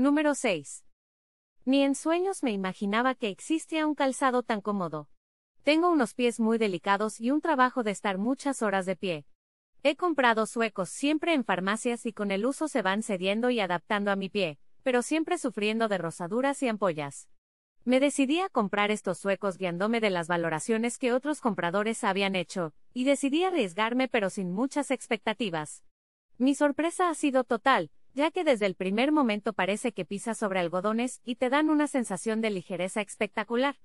Número 6. Ni en sueños me imaginaba que existía un calzado tan cómodo. Tengo unos pies muy delicados y un trabajo de estar muchas horas de pie. He comprado suecos siempre en farmacias y con el uso se van cediendo y adaptando a mi pie, pero siempre sufriendo de rosaduras y ampollas. Me decidí a comprar estos suecos guiándome de las valoraciones que otros compradores habían hecho, y decidí arriesgarme pero sin muchas expectativas. Mi sorpresa ha sido total, ya que desde el primer momento parece que pisas sobre algodones y te dan una sensación de ligereza espectacular.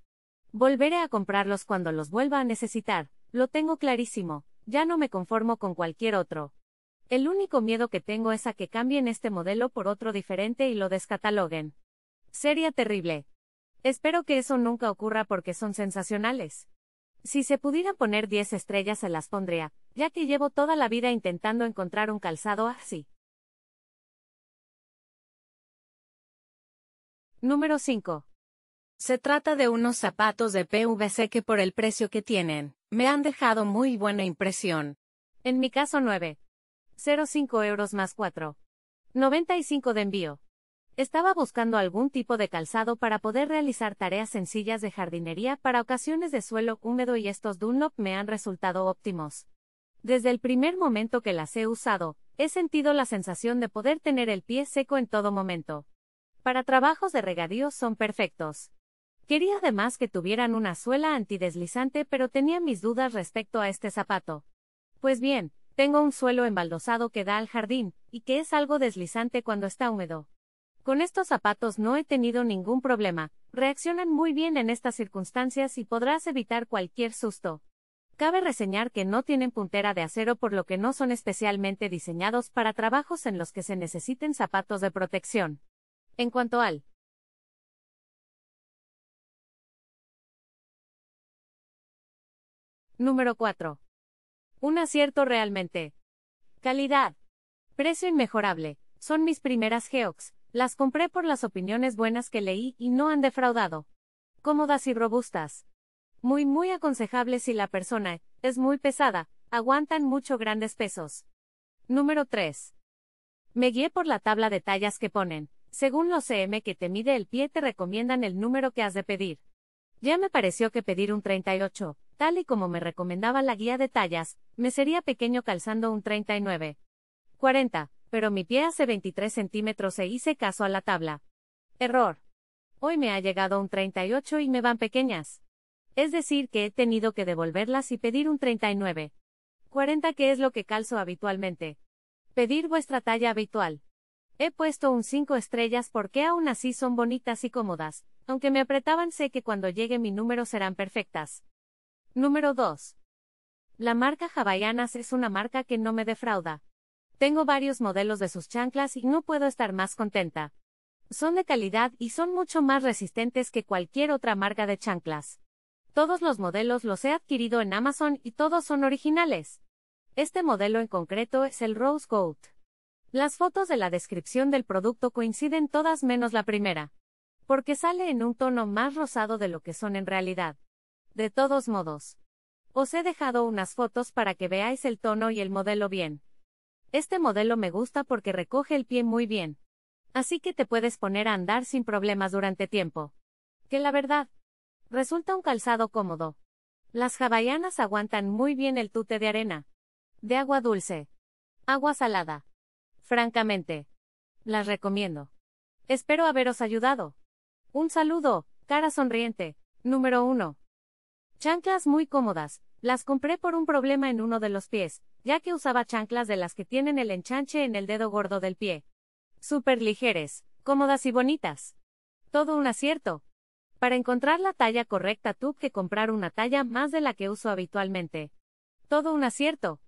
Volveré a comprarlos cuando los vuelva a necesitar, lo tengo clarísimo, ya no me conformo con cualquier otro. El único miedo que tengo es a que cambien este modelo por otro diferente y lo descataloguen. Sería terrible. Espero que eso nunca ocurra porque son sensacionales. Si se pudiera poner 10 estrellas se las pondría, ya que llevo toda la vida intentando encontrar un calzado así. Número 5. Se trata de unos zapatos de PVC que por el precio que tienen, me han dejado muy buena impresión. En mi caso 9,05 euros más 4,95 de envío. Estaba buscando algún tipo de calzado para poder realizar tareas sencillas de jardinería para ocasiones de suelo húmedo y estos Dunlop me han resultado óptimos. Desde el primer momento que las he usado, he sentido la sensación de poder tener el pie seco en todo momento para trabajos de regadío son perfectos. Quería además que tuvieran una suela antideslizante, pero tenía mis dudas respecto a este zapato. Pues bien, tengo un suelo embaldosado que da al jardín, y que es algo deslizante cuando está húmedo. Con estos zapatos no he tenido ningún problema, reaccionan muy bien en estas circunstancias y podrás evitar cualquier susto. Cabe reseñar que no tienen puntera de acero por lo que no son especialmente diseñados para trabajos en los que se necesiten zapatos de protección. En cuanto al Número 4. Un acierto realmente. Calidad. Precio inmejorable. Son mis primeras Geox. Las compré por las opiniones buenas que leí y no han defraudado. Cómodas y robustas. Muy muy aconsejables si la persona es muy pesada, aguantan mucho grandes pesos. Número 3. Me guié por la tabla de tallas que ponen. Según los CM que te mide el pie te recomiendan el número que has de pedir. Ya me pareció que pedir un 38, tal y como me recomendaba la guía de tallas, me sería pequeño calzando un 39. 40, pero mi pie hace 23 centímetros e hice caso a la tabla. Error. Hoy me ha llegado un 38 y me van pequeñas. Es decir, que he tenido que devolverlas y pedir un 39. 40 ¿Qué es lo que calzo habitualmente. Pedir vuestra talla habitual. He puesto un 5 estrellas porque aún así son bonitas y cómodas, aunque me apretaban sé que cuando llegue mi número serán perfectas. Número 2. La marca Havaianas es una marca que no me defrauda. Tengo varios modelos de sus chanclas y no puedo estar más contenta. Son de calidad y son mucho más resistentes que cualquier otra marca de chanclas. Todos los modelos los he adquirido en Amazon y todos son originales. Este modelo en concreto es el Rose Gold. Las fotos de la descripción del producto coinciden todas menos la primera, porque sale en un tono más rosado de lo que son en realidad. De todos modos, os he dejado unas fotos para que veáis el tono y el modelo bien. Este modelo me gusta porque recoge el pie muy bien. Así que te puedes poner a andar sin problemas durante tiempo. Que la verdad, resulta un calzado cómodo. Las jabaianas aguantan muy bien el tute de arena, de agua dulce, agua salada francamente. Las recomiendo. Espero haberos ayudado. Un saludo, cara sonriente. Número 1. Chanclas muy cómodas. Las compré por un problema en uno de los pies, ya que usaba chanclas de las que tienen el enchanche en el dedo gordo del pie. Súper ligeres, cómodas y bonitas. Todo un acierto. Para encontrar la talla correcta tuve que comprar una talla más de la que uso habitualmente. Todo un acierto.